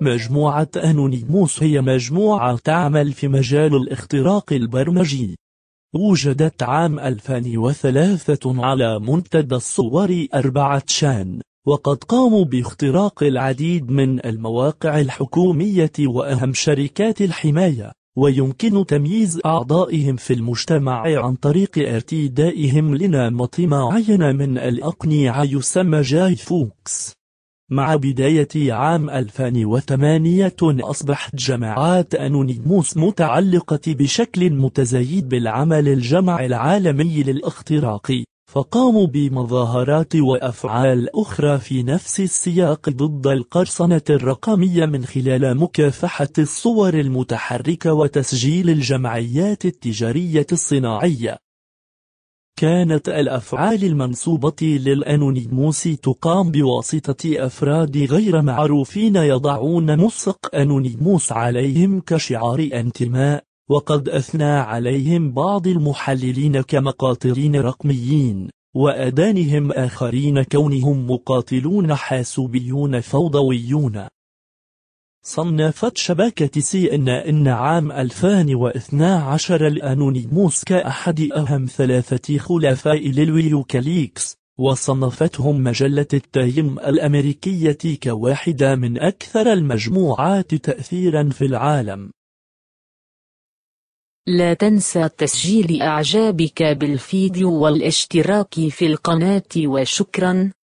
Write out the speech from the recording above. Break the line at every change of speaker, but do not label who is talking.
مجموعة أنونيموس هي مجموعة تعمل في مجال الاختراق البرمجي وجدت عام 2003 على منتدى الصور أربعة شان وقد قاموا باختراق العديد من المواقع الحكومية وأهم شركات الحماية ويمكن تمييز أعضائهم في المجتمع عن طريق ارتدائهم لنمط معين من الأقنعة يسمى جاي فوكس مع بداية عام 2008 أصبحت جماعات أنونيموس متعلقة بشكل متزايد بالعمل الجمع العالمي للاختراق فقاموا بمظاهرات وأفعال أخرى في نفس السياق ضد القرصنة الرقمية من خلال مكافحة الصور المتحركة وتسجيل الجمعيات التجارية الصناعية كانت الأفعال المنصوبة للأنونيموس تقام بواسطة أفراد غير معروفين يضعون مصق أنونيموس عليهم كشعار انتماء وقد أثنى عليهم بعض المحللين كمقاتلين رقميين وأدانهم آخرين كونهم مقاتلون حاسوبيون فوضويون صنفت شبكة سي إن إن عام 2012 الأنونيموس كأحد أهم ثلاثة خلفاء للويوكليكس وصنفتهم مجلة التايم الأمريكية كواحدة من أكثر المجموعات تأثيرا في العالم لا تنسى تسجيل أعجابك بالفيديو والاشتراك في القناة وشكراً